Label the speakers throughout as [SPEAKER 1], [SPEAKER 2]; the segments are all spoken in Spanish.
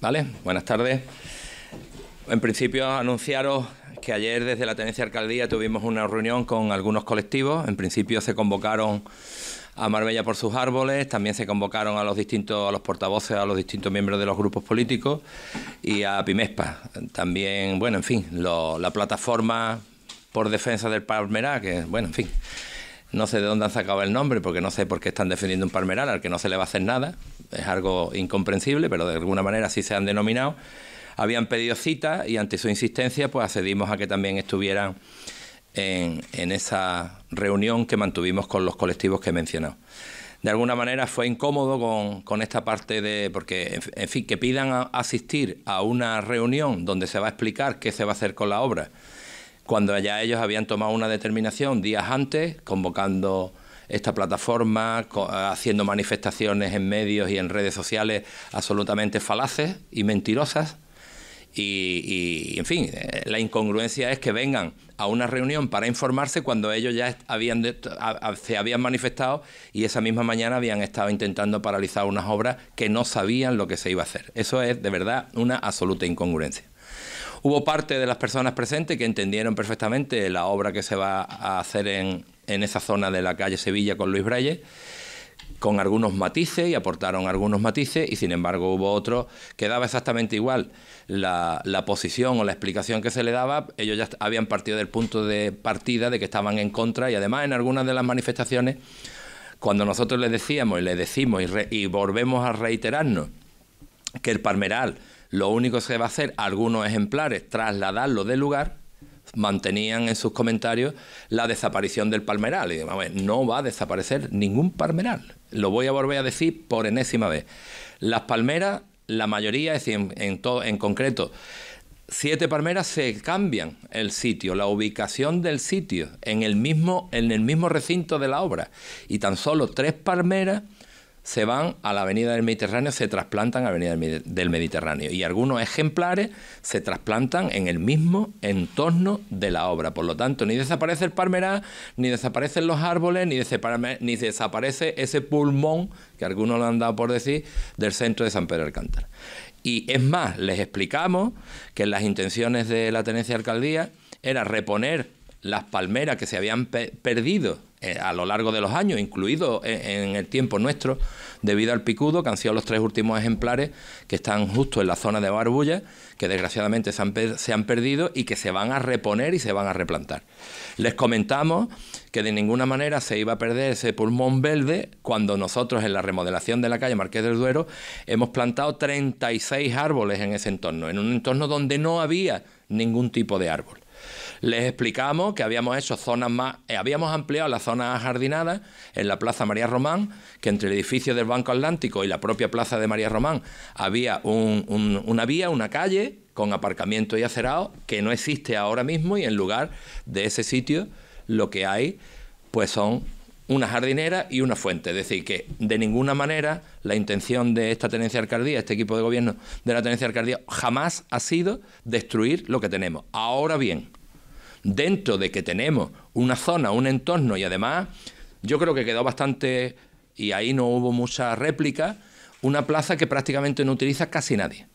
[SPEAKER 1] ¿Vale? Buenas tardes. En principio, anunciaros que ayer desde la Tenencia de Alcaldía tuvimos una reunión con algunos colectivos. En principio se convocaron a Marbella por sus árboles, también se convocaron a los distintos, a los portavoces, a los distintos miembros de los grupos políticos y a Pimespa. También, bueno, en fin, la plataforma por defensa del Palmerá, que, bueno, en fin. No sé de dónde han sacado el nombre, porque no sé por qué están defendiendo un palmeral al que no se le va a hacer nada. Es algo incomprensible, pero de alguna manera sí se han denominado. Habían pedido cita y ante su insistencia, pues accedimos a que también estuvieran en, esa reunión que mantuvimos con los colectivos que he mencionado de alguna manera fue incómodo con, esta parte de, porque, en fin, que pidan asistir a una reunión donde se va a explicar qué se va a hacer con la obra cuando ya ellos habían tomado una determinación días antes, convocando esta plataforma, haciendo manifestaciones en medios y en redes sociales absolutamente falaces y mentirosas. Y, en fin, eh, la incongruencia es que vengan a una reunión para informarse cuando ellos ya habían se habían manifestado y esa misma mañana habían estado intentando paralizar unas obras que no sabían lo que se iba a hacer. Eso es de verdad una absoluta incongruencia. Hubo parte de las personas presentes que entendieron perfectamente la obra que se va a hacer en, en esa zona de la calle Sevilla con Luis Braille con algunos matices y aportaron algunos matices y sin embargo hubo otro... que daba exactamente igual la, posición o la explicación que se le daba, ellos ya habían partido del punto de partida de que estaban en contra y además en algunas de las manifestaciones, cuando nosotros les decíamos y les decimos y, volvemos a reiterarnos que el palmeral... Lo único que va a hacer algunos ejemplares, trasladarlo del lugar, mantenían en sus comentarios la desaparición del palmeral. Y no va a desaparecer ningún palmeral. Lo voy a volver a decir por enésima vez. Las palmeras, la mayoría, es decir, en, en, todo, en concreto, siete palmeras se cambian el sitio, la ubicación del sitio, en el mismo, en el mismo recinto de la obra. Y tan solo tres palmeras se van a la Avenida del Mediterráneo, se trasplantan a Avenida del Mediterráneo. Y algunos ejemplares se trasplantan en el mismo entorno de la obra. Por lo tanto, ni desaparece el palmerá, ni desaparecen los árboles, ni, desaparece ese pulmón, que algunos lo han dado por decir, del centro de San Pedro Alcántara. Y es más, les explicamos que las intenciones de la tenencia de alcaldía era reponer las palmeras que se habían perdido eh, a lo largo de los años, incluido e, en, el tiempo nuestro, debido al picudo, que han sido los tres últimos ejemplares que están justo en la zona de Barbulla, que desgraciadamente se han, se han perdido y que se van a reponer y se van a replantar. Les comentamos que de ninguna manera se iba a perder ese pulmón verde cuando nosotros en la remodelación de la calle Marqués del Duero hemos plantado 36 árboles en ese entorno, en un entorno donde no había ningún tipo de árbol. Les explicamos que habíamos hecho zonas más, eh, habíamos ampliado las zonas jardinadas en la Plaza María Román, que entre el edificio del Banco Atlántico y la propia Plaza de María Román había una vía, una calle con aparcamiento y acerado que no existe ahora mismo y en lugar de ese sitio lo que hay pues son una jardinera y una fuente. Es decir, que de ninguna manera la intención de esta tenencia de alcaldía, este equipo de gobierno de la tenencia de alcaldía, jamás ha sido destruir lo que tenemos. Ahora bien, dentro de que tenemos una zona, un entorno y además yo creo que quedó bastante, y ahí no hubo mucha réplica, una plaza que prácticamente no utiliza casi nadie.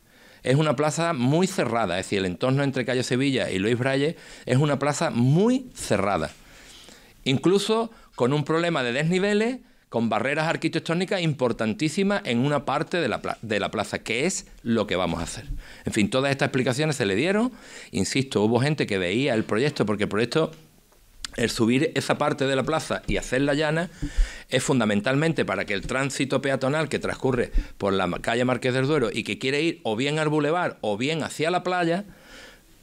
[SPEAKER 1] Es una plaza muy cerrada, es decir, el entorno entre Calle Sevilla y Luis Braille es una plaza muy cerrada. Incluso con un problema de desniveles con barreras arquitectónicas importantísimas en una parte de la, plaza, que es lo que vamos a hacer. En fin, todas estas explicaciones se le dieron. Insisto, hubo gente que veía el proyecto porque el proyecto el subir esa parte de la plaza y hacerla llana es fundamentalmente para que el tránsito peatonal que transcurre por la calle Marqués del Duero y que quiere ir o bien al bulevar o bien hacia la playa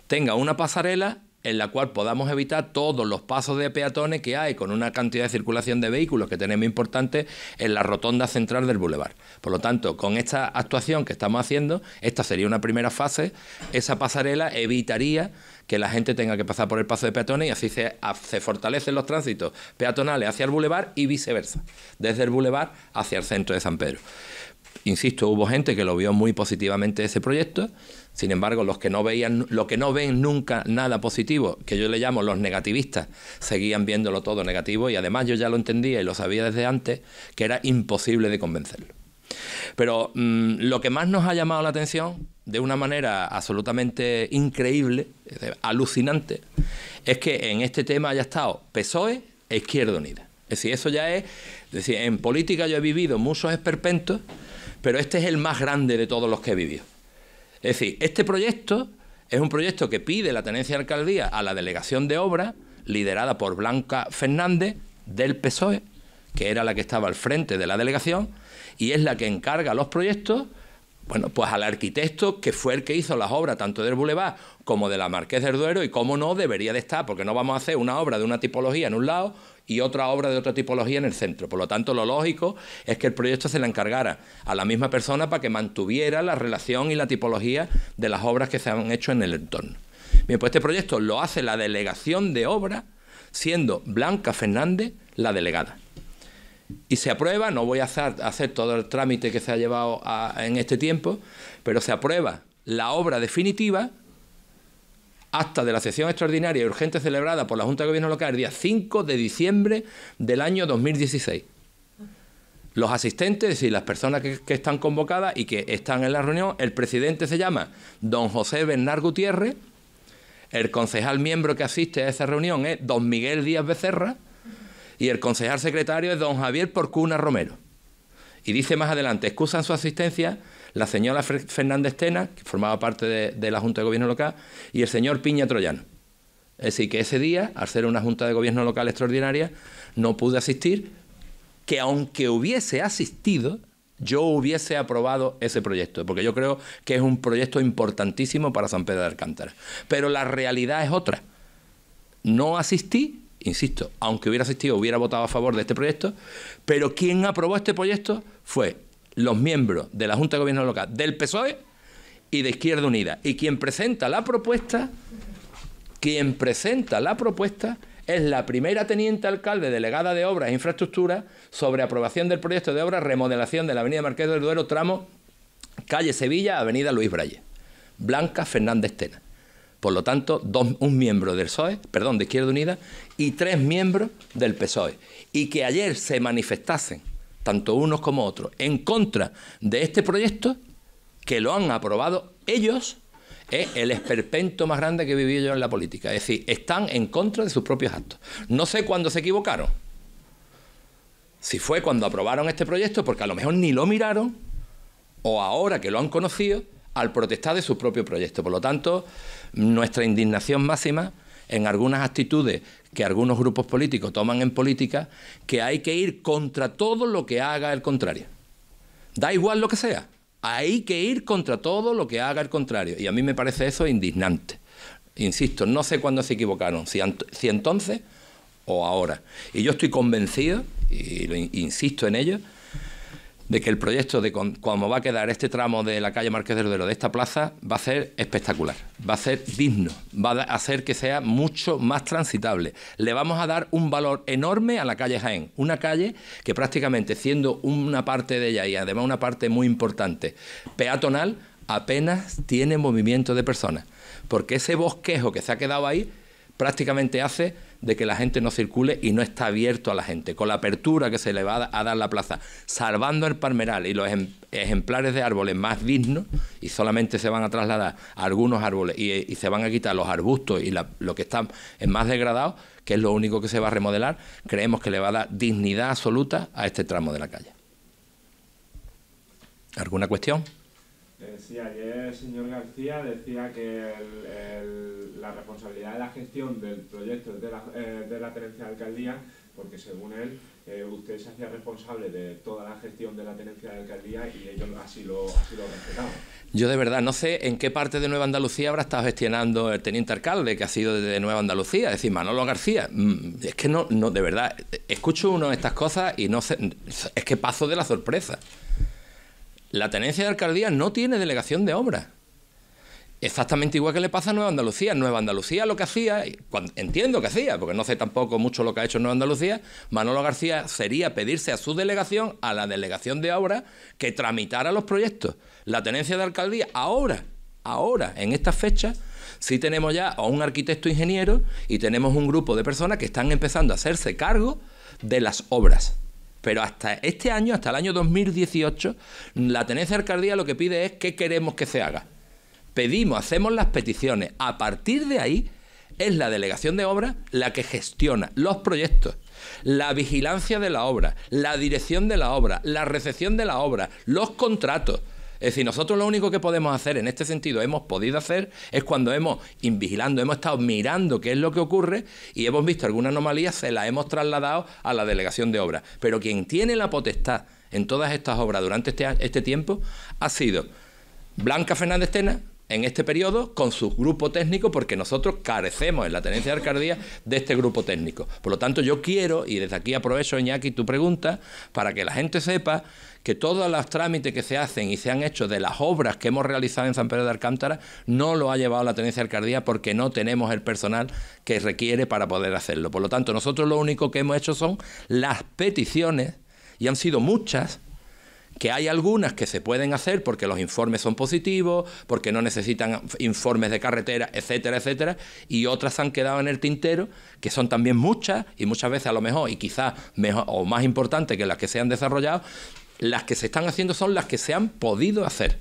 [SPEAKER 1] tenga una pasarela en la cual podamos evitar todos los pasos de peatones que hay con una cantidad de circulación de vehículos que tenemos importante en la rotonda central del bulevar. Por lo tanto, con esta actuación que estamos haciendo, esta sería una primera fase, esa pasarela evitaría que la gente tenga que pasar por el paso de peatones y así se, se fortalecen los tránsitos peatonales hacia el bulevar y viceversa, desde el bulevar hacia el centro de San Pedro. Insisto, hubo gente que lo vio muy positivamente ese proyecto, sin embargo, los que no veían, los que no ven nunca nada positivo, que yo le llamo los negativistas, seguían viéndolo todo negativo y además yo ya lo entendía y lo sabía desde antes que era imposible de convencerlo. Pero mm, lo que más nos ha llamado la atención, de una manera absolutamente increíble, alucinante, es que en este tema haya estado PSOE e Izquierda Unida. Es decir, eso ya es, decir, en política yo he vivido muchos esperpentos pero este es el más grande de todos los que he vivido. Es decir, este proyecto es un proyecto que pide la tenencia de alcaldía a la delegación de obra, liderada por Blanca Fernández del PSOE, que era la que estaba al frente de la delegación, y es la que encarga los proyectos, bueno, pues al arquitecto que fue el que hizo las obras tanto del Boulevard como de la Marqués del Duero, y cómo no debería de estar, porque no vamos a hacer una obra de una tipología en un lado y otra obra de otra tipología en el centro. Por lo tanto, lo lógico es que el proyecto se la encargara a la misma persona para que mantuviera la relación y la tipología de las obras que se han hecho en el entorno. Bien, pues este proyecto lo hace la delegación de obra, siendo Blanca Fernández la delegada. Y se aprueba, no voy a hacer, todo el trámite que se ha llevado en este tiempo, pero se aprueba la obra definitiva ...hasta de la sesión extraordinaria y urgente celebrada por la Junta de Gobierno Local el día 5 de diciembre del año 2016. Los asistentes, y las personas que, están convocadas y que están en la reunión, el presidente se llama don José Bernard Gutiérrez, el concejal miembro que asiste a esa reunión es don Miguel Díaz Becerra y el concejal secretario es don Javier Porcuna Romero. Y dice más adelante, excusan su asistencia la señora Fernández Tena, que formaba parte de, de la Junta de Gobierno Local, y el señor Piña Troyano. Es decir, que ese día, al ser una Junta de Gobierno Local extraordinaria, no pude asistir, que aunque hubiese asistido, yo hubiese aprobado ese proyecto, porque yo creo que es un proyecto importantísimo para San Pedro de Alcántara. Pero la realidad es otra. No asistí, insisto, aunque hubiera asistido, hubiera votado a favor de este proyecto, pero quien aprobó este proyecto fue los miembros de la Junta de Gobierno Local del PSOE y de Izquierda Unida. Y quien presenta la propuesta, quien presenta la propuesta es la primera teniente alcalde delegada de Obras e Infraestructuras sobre aprobación del proyecto de obra remodelación de la Avenida Marqués del Duero, tramo calle Sevilla, Avenida Luis Braille. Blanca Fernández Tena. Por lo tanto, dos, un miembro del PSOE, perdón, de Izquierda Unida, y tres miembros del PSOE. Y que ayer se manifestasen tanto unos como otros, en contra de este proyecto que lo han aprobado ellos, es el esperpento más grande que he vivido yo en la política. Es decir, están en contra de sus propios actos. No sé cuándo se equivocaron. Si fue cuando aprobaron este proyecto, porque a lo mejor ni lo miraron, o ahora que lo han conocido, al protestar de su propio proyecto. Por lo tanto, nuestra indignación máxima en algunas actitudes que algunos grupos políticos toman en política, que hay que ir contra todo lo que haga el contrario. Da igual lo que sea, hay que ir contra todo lo que haga el contrario. Y a mí me parece eso indignante. Insisto, no sé cuándo se equivocaron, si, si entonces o ahora. Y yo estoy convencido, y lo insisto en ello, de que el proyecto de cómo va a quedar este tramo de la calle Marqués de Rodero, de esta plaza, va a ser espectacular, va a ser digno, va a hacer que sea mucho más transitable. Le vamos a dar un valor enorme a la calle Jaén, una calle que prácticamente siendo una parte de ella y además una parte muy importante peatonal, apenas tiene movimiento de personas, porque ese bosquejo que se ha quedado ahí prácticamente hace de que la gente no circule y no está abierto a la gente, con la apertura que se le va a dar la plaza, salvando el palmeral y los em-, ejemplares de árboles más dignos, y solamente se van a trasladar algunos árboles y, se van a quitar los arbustos y lo que está en más degradado, que es lo único que se va a remodelar, creemos que le va a dar dignidad absoluta a este tramo de la calle. ¿Alguna cuestión? Eh, sí, ayer el señor García decía que la responsabilidad de la gestión del proyecto es de la, eh, de la tenencia de alcaldía, porque según él, eh, usted se hacía responsable de toda la gestión de la tenencia de alcaldía y ellos así lo, así lo respetaban. Yo de verdad no sé en qué parte de Nueva Andalucía habrá estado gestionando el teniente alcalde que ha sido de Nueva Andalucía, es decir, Manolo García. Mm, es que no, no de verdad, escucho uno de estas cosas y no sé, es que paso de la sorpresa. La tenencia de alcaldía no tiene delegación de obra. Exactamente igual que le pasa a Nueva Andalucía. Nueva Andalucía lo que hacía, entiendo que hacía, porque no sé tampoco mucho lo que ha hecho Nueva Andalucía, Manolo García sería pedirse a su delegación, a la delegación de obra, que tramitara los proyectos. La tenencia de alcaldía, ahora, ahora, en estas fechas, sí tenemos ya a un arquitecto ingeniero y tenemos un grupo de personas que están empezando a hacerse cargo de las obras pero hasta este año, hasta el año 2018, la tenencia de alcaldía lo que pide es qué queremos que se haga. Pedimos, hacemos las peticiones. A partir de ahí es la delegación de obra la que gestiona los proyectos, la vigilancia de la obra, la dirección de la obra, la recepción de la obra, los contratos. Es decir, nosotros lo único que podemos hacer en este sentido, hemos podido hacer, es cuando hemos, invigilando, hemos estado mirando qué es lo que ocurre y hemos visto alguna anomalía, se la hemos trasladado a la delegación de obras. Pero quien tiene la potestad en todas estas obras durante este, este tiempo ha sido Blanca Fernández Tena, en este periodo con su grupo técnico porque nosotros carecemos en la tenencia de alcaldía de este grupo técnico. Por lo tanto, yo quiero, y desde aquí aprovecho, Iñaki, tu pregunta, para que la gente sepa que todos los trámites que se hacen y se han hecho de las obras que hemos realizado en San Pedro de Alcántara no lo ha llevado la tenencia de alcaldía porque no tenemos el personal que requiere para poder hacerlo. Por lo tanto, nosotros lo único que hemos hecho son las peticiones, y han sido muchas, que hay algunas que se pueden hacer porque los informes son positivos, porque no necesitan informes de carretera, etcétera, etcétera, y otras han quedado en el tintero, que son también muchas, y muchas veces a lo mejor, y quizás mejor o más importante que las que se han desarrollado, las que se están haciendo son las que se han podido hacer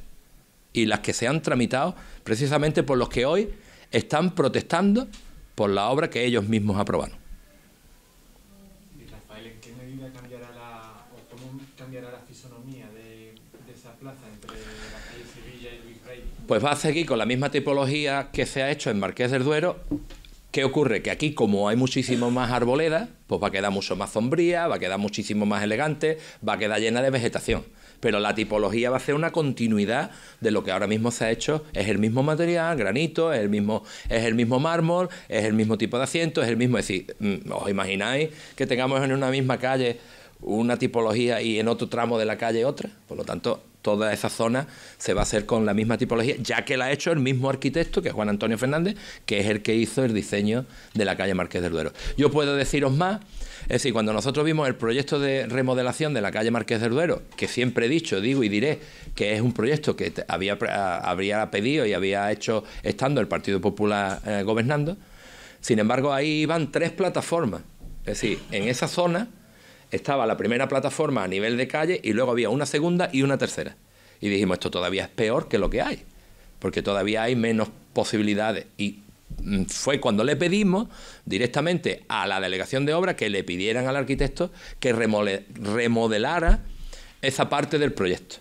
[SPEAKER 1] y las que se han tramitado precisamente por los que hoy están protestando por la obra que ellos mismos aprobaron. Pues va a seguir con la misma tipología que se ha hecho en Marqués del Duero. ¿Qué ocurre? Que aquí, como hay muchísimo más arboleda, pues va a quedar mucho más sombría, va a quedar muchísimo más elegante, va a quedar llena de vegetación. Pero la tipología va a ser una continuidad de lo que ahora mismo se ha hecho. Es el mismo material, granito, es el mismo, es el mismo mármol, es el mismo tipo de asiento, es el mismo. Es decir, mm, ¿os imagináis que tengamos en una misma calle una tipología y en otro tramo de la calle otra? Por lo tanto, toda esa zona se va a hacer con la misma tipología, ya que la ha hecho el mismo arquitecto, que es Juan Antonio Fernández, que es el que hizo el diseño de la calle Marqués del Duero. Yo puedo deciros más, es decir, cuando nosotros vimos el proyecto de remodelación de la calle Marqués del Duero, que siempre he dicho, digo y diré que es un proyecto que había, habría pedido y había hecho estando el Partido Popular eh, gobernando, sin embargo ahí van tres plataformas, es decir, en esa zona estaba la primera plataforma a nivel de calle y luego había una segunda y una tercera. Y dijimos, esto todavía es peor que lo que hay, porque todavía hay menos posibilidades. Y mm, fue cuando le pedimos directamente a la delegación de obra que le pidieran al arquitecto que remodelara esa parte del proyecto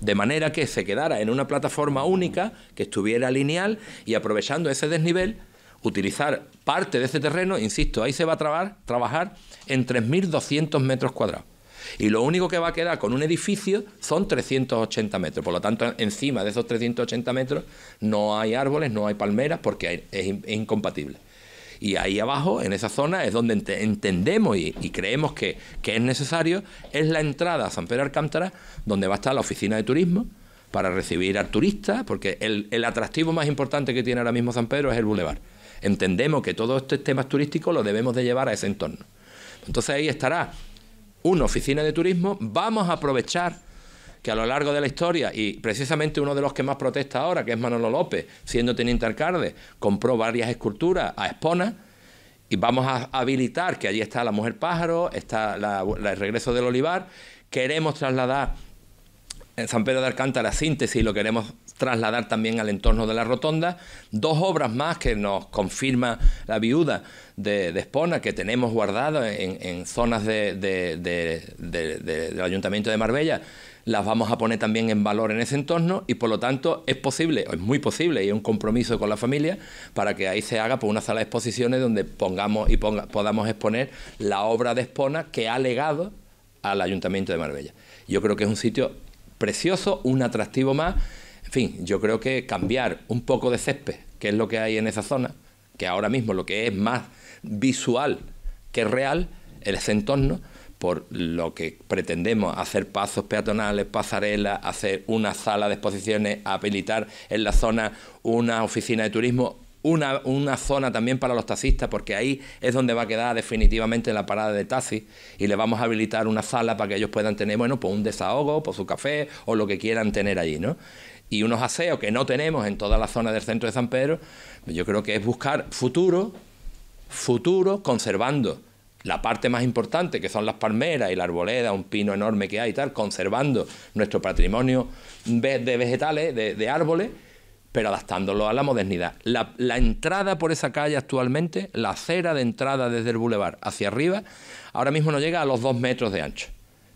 [SPEAKER 1] de manera que se quedara en una plataforma única, que estuviera lineal y aprovechando ese desnivel utilizar parte de ese terreno, insisto, ahí se va a trabajar en 3.200 metros cuadrados. Y lo único que va a quedar con un edificio son 380 metros. Por lo tanto, encima de esos 380 metros no hay árboles, no hay palmeras, porque es, incompatible. Y ahí abajo, en esa zona, es donde entendemos y, creemos que, es necesario, es la entrada a San Pedro Alcántara, donde va a estar la oficina de turismo para recibir al turistas, porque el, el atractivo más importante que tiene ahora mismo San Pedro es el bulevar entendemos que todo estos temas turísticos lo debemos de llevar a ese entorno. Entonces ahí estará una oficina de turismo, vamos a aprovechar que a lo largo de la historia, y precisamente uno de los que más protesta ahora, que es Manolo López, siendo teniente alcalde, compró varias esculturas a Espona, y vamos a habilitar que allí está la mujer pájaro, está el regreso del olivar, queremos trasladar en San Pedro de Alcántara síntesis, lo queremos trasladar también al entorno de la rotonda. Dos obras más que nos confirma la viuda de, Espona, que tenemos guardadas en, zonas del Ayuntamiento de Marbella, las vamos a poner también en valor en ese entorno y por lo tanto es posible, es muy posible y un compromiso con la familia para que ahí se haga por pues, una sala de exposiciones donde pongamos y podamos exponer la obra de Espona que ha legado al Ayuntamiento de Marbella. Yo creo que es un sitio precioso, un atractivo más en fin, yo creo que cambiar un poco de césped, que es lo que hay en esa zona, que ahora mismo lo que es más visual que real, ese entorno, por lo que pretendemos hacer pasos peatonales, pasarelas, hacer una sala de exposiciones, habilitar en la zona una oficina de turismo, una, zona también para los taxistas, porque ahí es donde va a quedar definitivamente la parada de taxi y le vamos a habilitar una sala para que ellos puedan tener, bueno, pues un desahogo, por pues su café o lo que quieran tener allí, ¿no? y unos aseos que no tenemos en toda la zona del centro de San Pedro, pues yo creo que es buscar futuro, futuro conservando la parte más importante, que son las palmeras y la arboleda, un pino enorme que hay y tal, conservando nuestro patrimonio de vegetales, de, árboles, pero adaptándolo a la modernidad. La, la, entrada por esa calle actualmente, la acera de entrada desde el bulevar hacia arriba, ahora mismo no llega a los dos metros de ancho.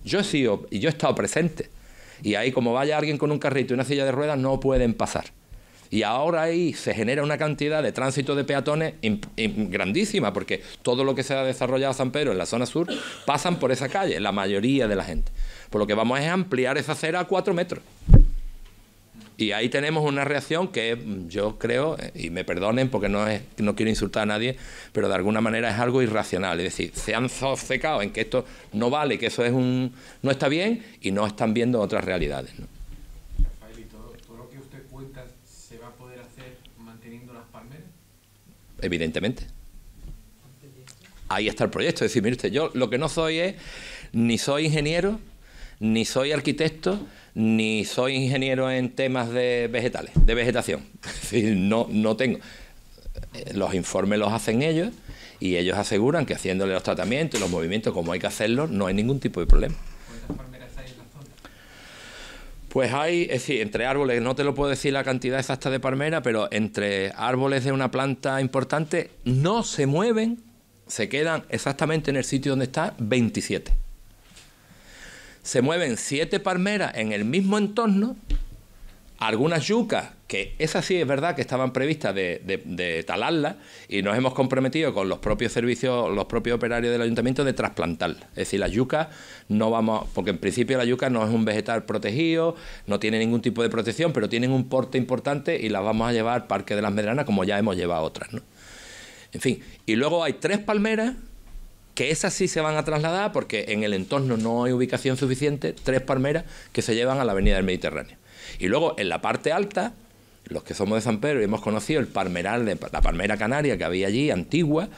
[SPEAKER 1] Yo he sido, y yo he estado presente y ahí, como vaya alguien con un carrito y una silla de ruedas, no pueden pasar. Y ahora ahí se genera una cantidad de tránsito de peatones grandísima, porque todo lo que se ha desarrollado San Pedro en la zona sur pasan por esa calle, la mayoría de la gente. Por lo que vamos a ampliar esa acera a cuatro metros. Y ahí tenemos una reacción que yo creo, eh, y me perdonen porque no, no quiero insultar a nadie, pero de alguna manera es algo irracional. Es decir, se han obcecado en que esto no vale, que eso es un, no está bien y no están viendo otras realidades. ¿no? Rafael, ¿y todo, lo que usted cuenta se va a poder hacer manteniendo las palmeras? Evidentemente. Ahí está el proyecto. Es decir, mire usted, yo lo que no soy es, ni soy ingeniero, ni soy arquitecto, ni soy ingeniero en temas de vegetales, de vegetación. no, no tengo. Eh, los informes los hacen ellos y ellos aseguran que haciéndole los tratamientos y los movimientos como hay que hacerlos, no hay ningún tipo de problema. Pues hay, es decir, entre árboles, no te lo puedo decir la cantidad exacta de palmera, pero entre árboles de una planta importante no se mueven, se quedan exactamente en el sitio donde está 27 se mueven siete palmeras en el mismo entorno, algunas yucas, que es sí es verdad que estaban previstas de, de, talarlas, y nos hemos comprometido con los propios servicios, los propios operarios del ayuntamiento de trasplantarlas. Es decir, las yucas no vamos, porque en principio la yuca no es un vegetal protegido, no tiene ningún tipo de protección, pero tienen un porte importante y las vamos a llevar al Parque de las Medranas, como ya hemos llevado otras. ¿no? En fin, y luego hay tres palmeras que esas sí se van a trasladar porque en el entorno no hay ubicación suficiente, tres palmeras que se llevan a la avenida del Mediterráneo. Y luego en la parte alta, los que somos de San Pedro y hemos conocido el palmeral, de, la palmera canaria que había allí, antigua,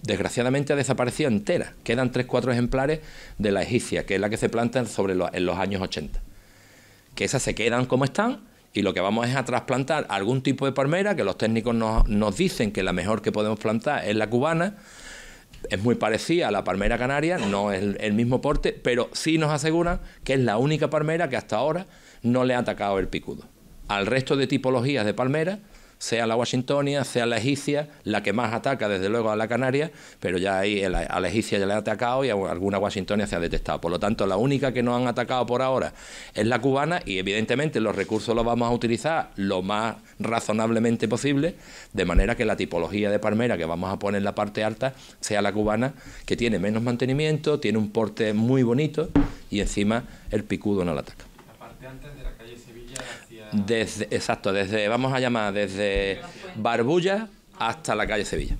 [SPEAKER 1] desgraciadamente ha desaparecido entera. Quedan tres, cuatro ejemplares de la egipcia, que es la que se planta sobre en los años 80. Que esas se quedan como están y lo que vamos es a trasplantar algún tipo de palmera, que los técnicos nos dicen que la mejor que podemos plantar es la cubana, es muy parecida a la palmera canaria, no es el, mismo porte, pero sí nos aseguran que es la única palmera que hasta ahora no le ha atacado el picudo. Al resto de tipologías de palmera sea la washingtonia, sea la egipcia, la que más ataca desde luego a la canaria, pero ya ahí a la egipcia ya le ha atacado y a alguna washingtonia se ha detectado. Por lo tanto, la única que no han atacado por ahora es la cubana y evidentemente los recursos los vamos a utilizar lo más razonablemente posible, de manera que la tipología de palmera que vamos a poner en la parte alta sea la cubana, que tiene menos mantenimiento, tiene un porte muy bonito y encima el picudo no la ataca. Desde, exacto, desde, vamos a llamar, desde Barbulla hasta la calle Sevilla.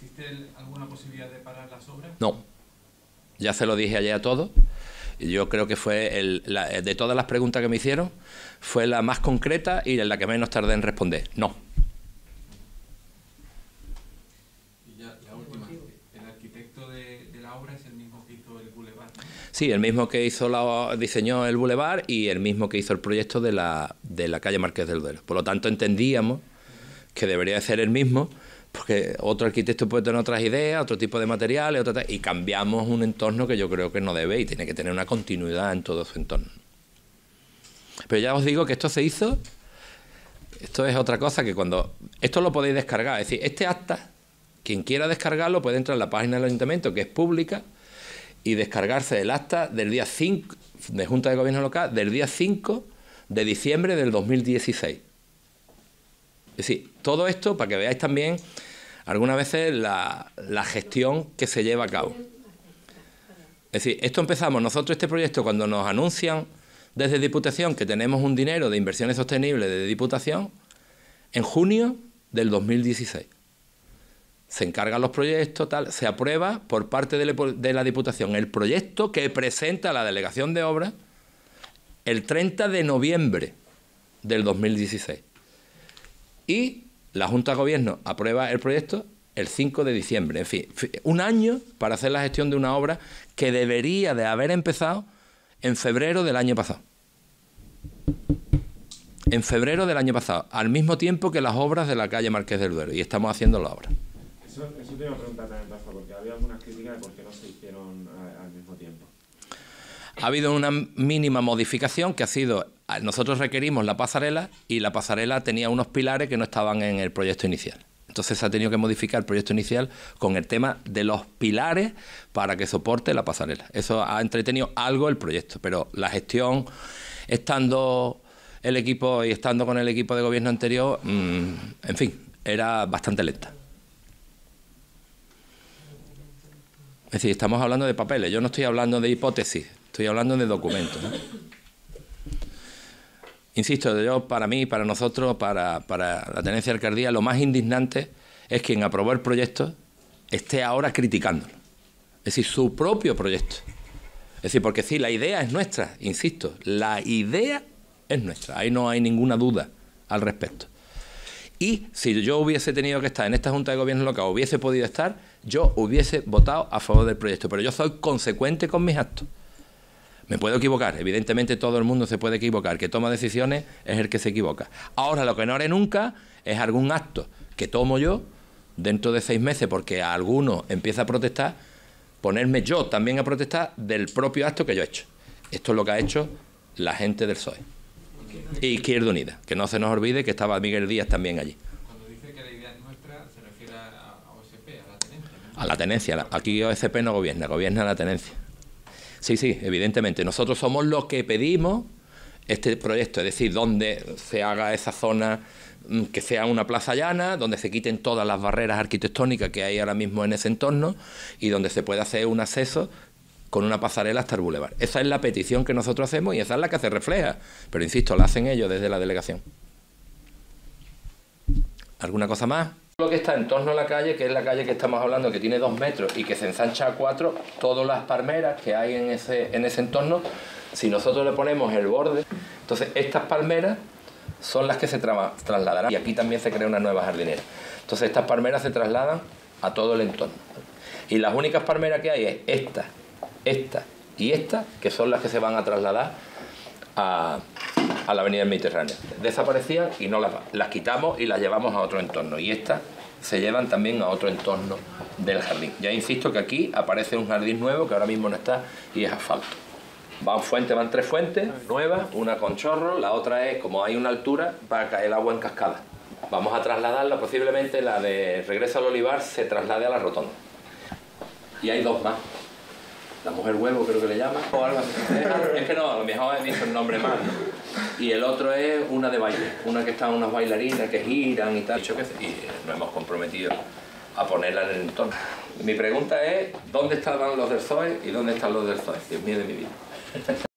[SPEAKER 1] ¿Existe alguna posibilidad de parar las obras? No. Ya se lo dije ayer a todos. Yo creo que fue, de todas las preguntas que me hicieron, fue la más concreta y la que menos tardé en responder. No. Sí, el mismo que hizo diseñó el bulevar y el mismo que hizo el proyecto de la, de la calle Marqués del Duero. Por lo tanto, entendíamos que debería ser el mismo, porque otro arquitecto puede tener otras ideas, otro tipo de materiales, otra, y cambiamos un entorno que yo creo que no debe y tiene que tener una continuidad en todo su entorno. Pero ya os digo que esto se hizo, esto es otra cosa que cuando, esto lo podéis descargar, es decir, este acta, quien quiera descargarlo puede entrar en la página del ayuntamiento, que es pública, y descargarse el acta del día 5 de Junta de Gobierno Local del día 5 de diciembre del 2016. Es decir, todo esto para que veáis también algunas veces la, la gestión que se lleva a cabo. Es decir, esto empezamos nosotros este proyecto cuando nos anuncian desde Diputación que tenemos un dinero de inversiones sostenibles de Diputación en junio del 2016 se encargan los proyectos, tal, se aprueba por parte de la Diputación el proyecto que presenta la Delegación de Obras el 30 de noviembre del 2016. Y la Junta de Gobierno aprueba el proyecto el 5 de diciembre. En fin, un año para hacer la gestión de una obra que debería de haber empezado en febrero del año pasado. En febrero del año pasado, al mismo tiempo que las obras de la calle Marqués del Duero. Y estamos haciendo la obra. Eso, te iba a preguntar también, Rafa, porque había algunas críticas de por qué no se hicieron al mismo tiempo. Ha habido una mínima modificación que ha sido, nosotros requerimos la pasarela y la pasarela tenía unos pilares que no estaban en el proyecto inicial. Entonces se ha tenido que modificar el proyecto inicial con el tema de los pilares para que soporte la pasarela. Eso ha entretenido algo el proyecto, pero la gestión, estando el equipo y estando con el equipo de gobierno anterior, mm, en fin, era bastante lenta. Es decir, estamos hablando de papeles, yo no estoy hablando de hipótesis, estoy hablando de documentos. Insisto, yo, para mí, para nosotros, para, para la tenencia de alcaldía, lo más indignante es quien aprobó el proyecto esté ahora criticándolo. Es decir, su propio proyecto. Es decir, porque sí, la idea es nuestra, insisto, la idea es nuestra, ahí no hay ninguna duda al respecto. Y si yo hubiese tenido que estar en esta Junta de Gobierno local, hubiese podido estar, yo hubiese votado a favor del proyecto. Pero yo soy consecuente con mis actos. Me puedo equivocar, evidentemente todo el mundo se puede equivocar. Que toma decisiones es el que se equivoca. Ahora, lo que no haré nunca es algún acto que tomo yo dentro de seis meses, porque a alguno empieza a protestar, ponerme yo también a protestar del propio acto que yo he hecho. Esto es lo que ha hecho la gente del PSOE. Y Izquierda Unida, que no se nos olvide que estaba Miguel Díaz también allí. Cuando dice que la idea es nuestra, se refiere a OSP, a la tenencia. A la tenencia, aquí OSP no gobierna, gobierna la tenencia. Sí, sí, evidentemente, nosotros somos los que pedimos este proyecto, es decir, donde se haga esa zona mm, que sea una plaza llana, donde se quiten todas las barreras arquitectónicas que hay ahora mismo en ese entorno y donde se pueda hacer un acceso con una pasarela hasta el bulevar. Esa es la petición que nosotros hacemos y esa es la que se refleja. Pero insisto, la hacen ellos desde la delegación. ¿Alguna cosa más? Lo que está en torno a la calle, que es la calle que estamos hablando, que tiene dos metros y que se ensancha a cuatro, todas las palmeras que hay en ese, en ese entorno, si nosotros le ponemos el borde, entonces estas palmeras son las que se trasladarán. Y aquí también se crea una nueva jardinera. Entonces estas palmeras se trasladan a todo el entorno. Y las únicas palmeras que hay es esta esta y esta, que son las que se van a trasladar a, la avenida Mediterránea. Desaparecían y no las, las quitamos y las llevamos a otro entorno. Y estas se llevan también a otro entorno del jardín. Ya insisto que aquí aparece un jardín nuevo que ahora mismo no está y es asfalto. Van fuentes, van tres fuentes nuevas, una con chorro, la otra es como hay una altura para caer el agua en cascada. Vamos a trasladarla, posiblemente la de regreso al olivar se traslade a la rotonda. Y hay dos más la mujer huevo creo que le llama, Es que no, a lo mejor he visto el nombre mal. Y el otro es una de baile, una que están unas bailarinas que giran y tal. Y nos hemos comprometido a ponerla en el entorno. Mi pregunta es, ¿dónde estaban los del Zoe y dónde están los del Zoe? Dios de mi vida.